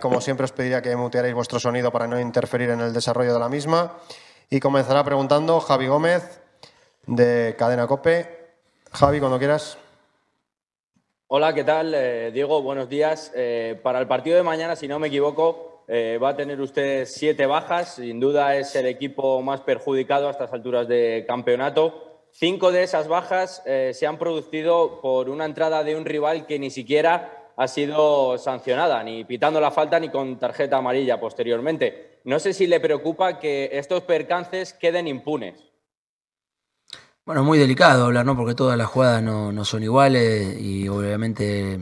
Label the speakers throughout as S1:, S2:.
S1: Como siempre os pediría que mutearéis vuestro sonido para no interferir en el desarrollo de la misma. Y comenzará preguntando Javi Gómez de Cadena Cope. Javi, cuando quieras.
S2: Hola, ¿qué tal? Eh, Diego, buenos días. Eh, para el partido de mañana, si no me equivoco, eh, va a tener usted siete bajas. Sin duda es el equipo más perjudicado a estas alturas de campeonato. Cinco de esas bajas se han producido por una entrada de un rival que ni siquiera ha sido sancionada, ni pitando la falta ni con tarjeta amarilla posteriormente. No sé si le preocupa que estos percances queden impunes. Bueno, es muy delicado hablar, ¿no? Porque todas las jugadas no, son iguales y obviamente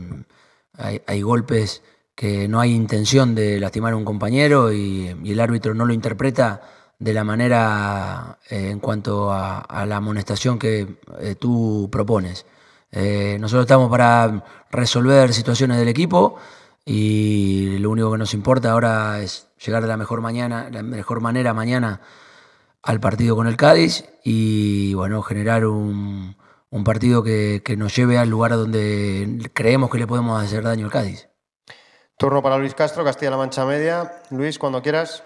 S2: hay, golpes que no hay intención de lastimar a un compañero y, el árbitro no lo interpreta de la manera eh, en cuanto a, la amonestación que eh, tú propones. Eh, nosotros estamos para resolver situaciones del equipo y lo único que nos importa ahora es llegar de la mejor, mañana, la mejor manera mañana al partido con el Cádiz y bueno, generar un, partido que, que, nos lleve al lugar donde creemos que le podemos hacer daño al Cádiz.
S1: Turno para Luis Castro, Castilla-La Mancha Media. Luis, cuando quieras.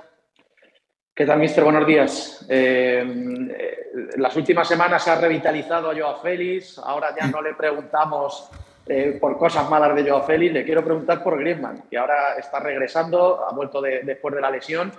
S1: ¿Qué tal, mister? Buenos días. Eh, eh, las últimas semanas se ha revitalizado a Joao Félix. Ahora ya no le preguntamos eh, por cosas malas de Joao Félix. Le quiero preguntar por Griezmann, que ahora está regresando, ha vuelto después de la lesión.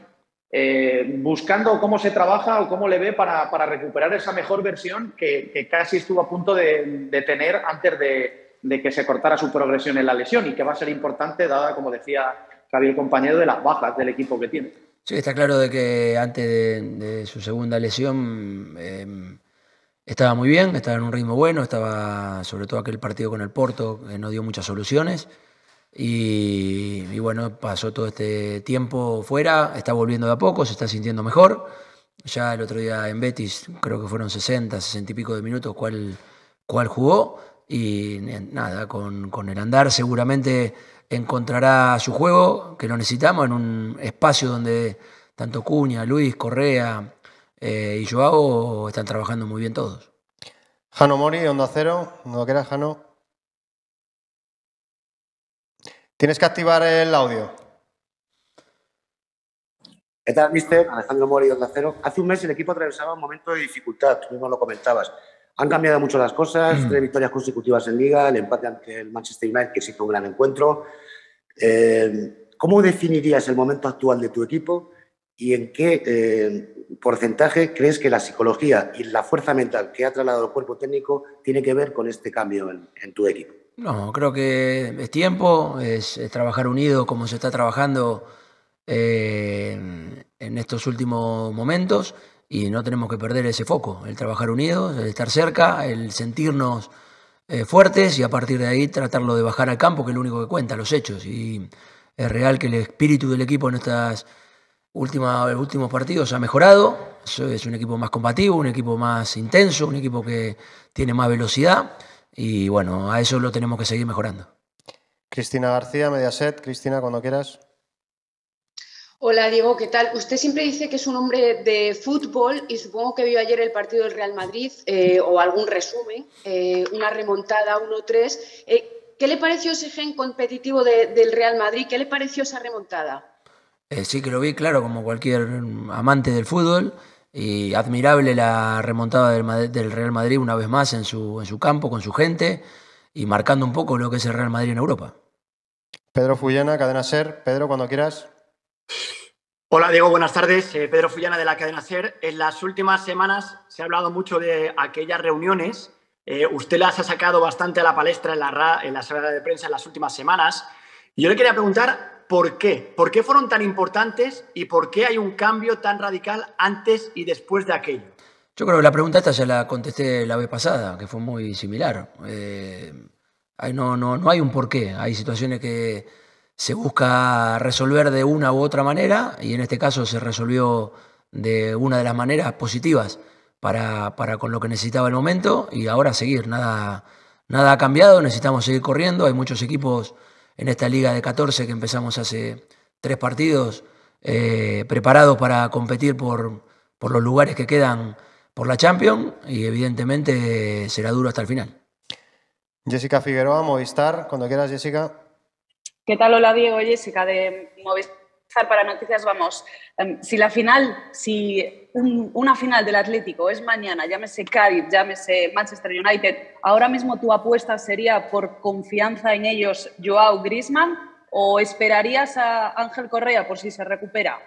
S1: buscando cómo se trabaja o cómo le ve para, recuperar esa mejor versión que, casi estuvo a punto de, tener antes de, que se cortara su progresión en la lesión y que va a ser importante, dada, como decía Javier Compañero, de las bajas del equipo
S2: que tiene. Sí, está claro de que antes de, su segunda lesión em, estaba muy bien, estaba en un ritmo bueno, estaba sobre todo aquel partido con el Porto, que no dio muchas soluciones. Y, bueno, pasó todo este tiempo fuera, está volviendo de a poco, se está sintiendo mejor. Ya el otro día en Betis, creo que fueron 60, 60 y pico de minutos, cuál, cuál jugó. Y nada, con el andar seguramente encontrará su juego, que lo necesitamos, en un espacio donde tanto Cuña, Luis, Correa eh, y Joao están trabajando muy bien todos.
S1: Jano Mori, Onda
S2: Cero, no quieras,
S1: Jano. Tienes que activar el audio. ¿Qué tal, mister? Alejandro Mori, Onda Cero. Hace un mes el equipo atravesaba un momento de dificultad, tú mismo lo comentabas. Han cambiado mucho las cosas, mm. tres victorias consecutivas en liga, el empate ante el Manchester United, que sí fue un gran encuentro. Eh, ¿Cómo definirías el momento actual de tu equipo y en qué eh, porcentaje crees que la psicología y la fuerza mental que ha trasladado el cuerpo técnico tiene que ver con este cambio en, tu equipo?
S2: No, creo que es tiempo, es, trabajar unido como se está trabajando eh, en estos últimos momentos y no tenemos que perder ese foco, el trabajar unidos, el estar cerca, el sentirnos eh, fuertes y a partir de ahí tratarlo de bajar al campo, que es lo único que cuenta, los hechos. Y es real que el espíritu del equipo en estos eh, últimos partidos ha mejorado, es un equipo más combativo, un equipo más intenso, un equipo que tiene más velocidad y bueno, a eso lo tenemos que seguir mejorando.
S1: Cristina García, Mediaset, Cristina, cuando quieras. Hola Diego, ¿qué tal? Usted siempre dice que es un hombre de fútbol y supongo que vio ayer el partido del Real Madrid eh, o algún resumen, eh, una remontada 1-3. Eh, ¿Qué le pareció ese gen competitivo del Real Madrid? ¿Qué le pareció esa remontada?
S2: sí que lo vi, claro, como cualquier amante del fútbol. Y admirable la remontada del, Real Madrid una vez más en su, en su campo, con su gente y marcando un poco lo que es el Real Madrid en Europa.
S1: Pedro Fullena, Cadena Ser. Pedro, cuando quieras.
S2: Hola Diego, buenas tardes. Eh, Pedro Fullana de la cadena SER. En las últimas semanas se ha hablado
S1: mucho de aquellas reuniones. Eh, usted las ha sacado bastante a la palestra en la, en la sala
S2: de prensa en las últimas semanas. Y yo le quería preguntar por qué. ¿Por qué fueron tan importantes y por qué hay un cambio tan radical antes y después de aquello? Yo creo que la pregunta esta ya la contesté la vez pasada, que fue muy similar. Eh, no, no, no hay un por qué. Hay situaciones que se busca resolver de una u otra manera y en este caso se resolvió de una de las maneras positivas para, con lo que necesitaba el momento y ahora seguir, nada, nada ha cambiado, necesitamos seguir corriendo, hay muchos equipos en esta liga de 14 que empezamos hace tres partidos eh, preparados para competir por, por los lugares que quedan por la Champions y evidentemente será duro hasta el final.
S1: Jessica Figueroa, Movistar, cuando quieras Jessica.
S2: ¿Qué tal? Hola, Diego Jessica de Movistar para Noticias Vamos. Em, si la final, si una final del Atlético es mañana, llámese Cádiz, llámese Manchester United, ahora mismo tu apuesta sería por confianza en ellos Joao Grisman o esperarías a Ángel Correa por si se recupera?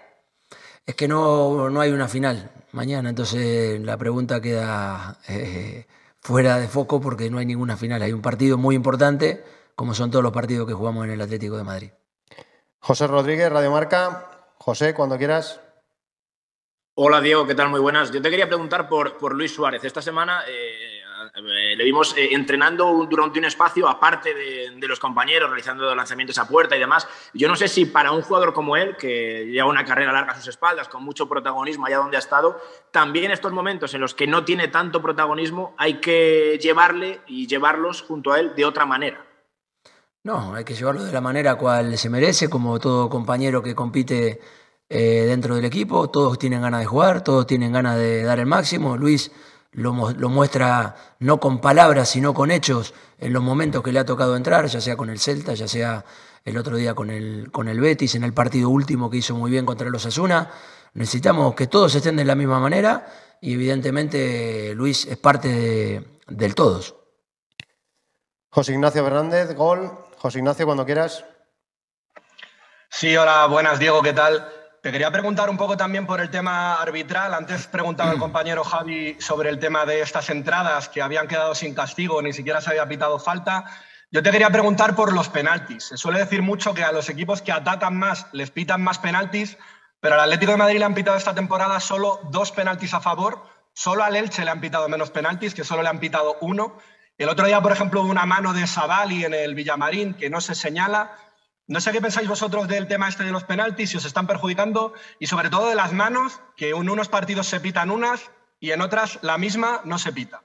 S2: Es que no, no hay una final mañana, entonces la pregunta queda eh, fuera de foco porque no hay ninguna final. Hay un partido muy importante como son todos los partidos que jugamos en el Atlético de Madrid. José Rodríguez, Radio Marca.
S1: José, cuando quieras.
S2: Hola Diego, ¿qué tal? Muy buenas. Yo te quería preguntar por, por Luis Suárez. Esta semana eh, eh, le vimos eh, entrenando durante un espacio aparte de, de, los compañeros, realizando lanzamientos a puerta y demás. Yo no sé si para un jugador como él, que lleva una carrera larga a sus espaldas, con mucho protagonismo allá donde ha estado, también estos momentos en los que no tiene tanto protagonismo hay que llevarle y llevarlos junto a él de otra manera. No, hay que llevarlo de la manera cual se merece, como todo compañero que compite eh, dentro del equipo. Todos tienen ganas de jugar, todos tienen ganas de dar el máximo. Luis lo, muestra no con palabras, sino con hechos en los momentos que le ha tocado entrar, ya sea con el Celta, ya sea el otro día con el, con el Betis, en el partido último que hizo muy bien contra los Asuna. Necesitamos que todos estén de la misma manera y evidentemente Luis es parte del todos. José Ignacio Fernández, gol.
S1: Ignacio, cuando quieras. Sí, hola, buenas, Diego, ¿qué tal? Te quería preguntar un poco también por el tema arbitral. Antes preguntaba el mm. compañero Javi sobre el tema de estas entradas que habían quedado sin castigo, ni siquiera se había pitado falta. Yo te quería preguntar por los penaltis. Se suele decir mucho que a los equipos que atacan más les pitan más penaltis, pero al Atlético de Madrid le han pitado esta temporada solo dos penaltis a favor, solo al Elche le han pitado menos penaltis, que solo le han pitado uno. El otro día, por ejemplo, una mano de Sabali en el Villamarín que no se señala. No sé qué pensáis vosotros del tema este de los penaltis, si os están perjudicando, y sobre todo de las manos, que en unos partidos se pitan unas y en otras la misma no se pita.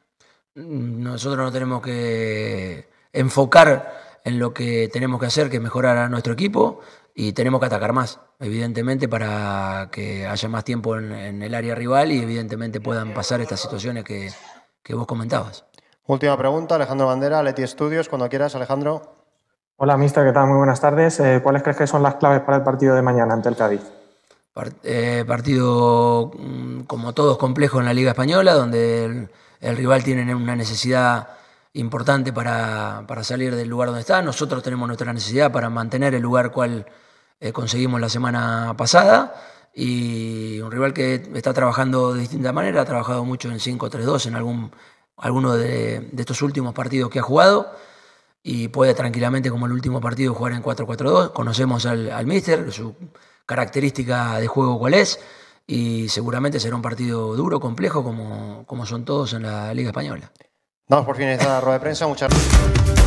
S2: Nosotros no tenemos que enfocar en lo que tenemos que hacer, que es mejorar a nuestro equipo, y tenemos que atacar más, evidentemente, para que haya más tiempo en, el área rival y evidentemente puedan pasar estas situaciones que, que vos comentabas.
S1: Última pregunta, Alejandro Bandera, Leti Estudios, cuando quieras, Alejandro.
S2: Hola, Mister, ¿qué tal? Muy buenas tardes. Eh, ¿Cuáles crees que son las claves para el partido de mañana ante el Cádiz? Eh, partido, mm, como todos, complejo en la Liga Española, donde el, rival tiene una necesidad importante para, para, salir del lugar donde está. Nosotros tenemos nuestra necesidad para mantener el lugar cual eh, conseguimos la semana pasada. Y un rival que está trabajando de distinta manera, ha trabajado mucho en 5-3-2 en algún, alguno de, estos últimos partidos que ha jugado y puede tranquilamente, como el último partido, jugar en 4-4-2. Conocemos al, al míster, su característica de juego cuál es y seguramente será un partido duro, complejo, como, como son todos en la Liga Española. Vamos por fin esta rueda de prensa. Muchas gracias.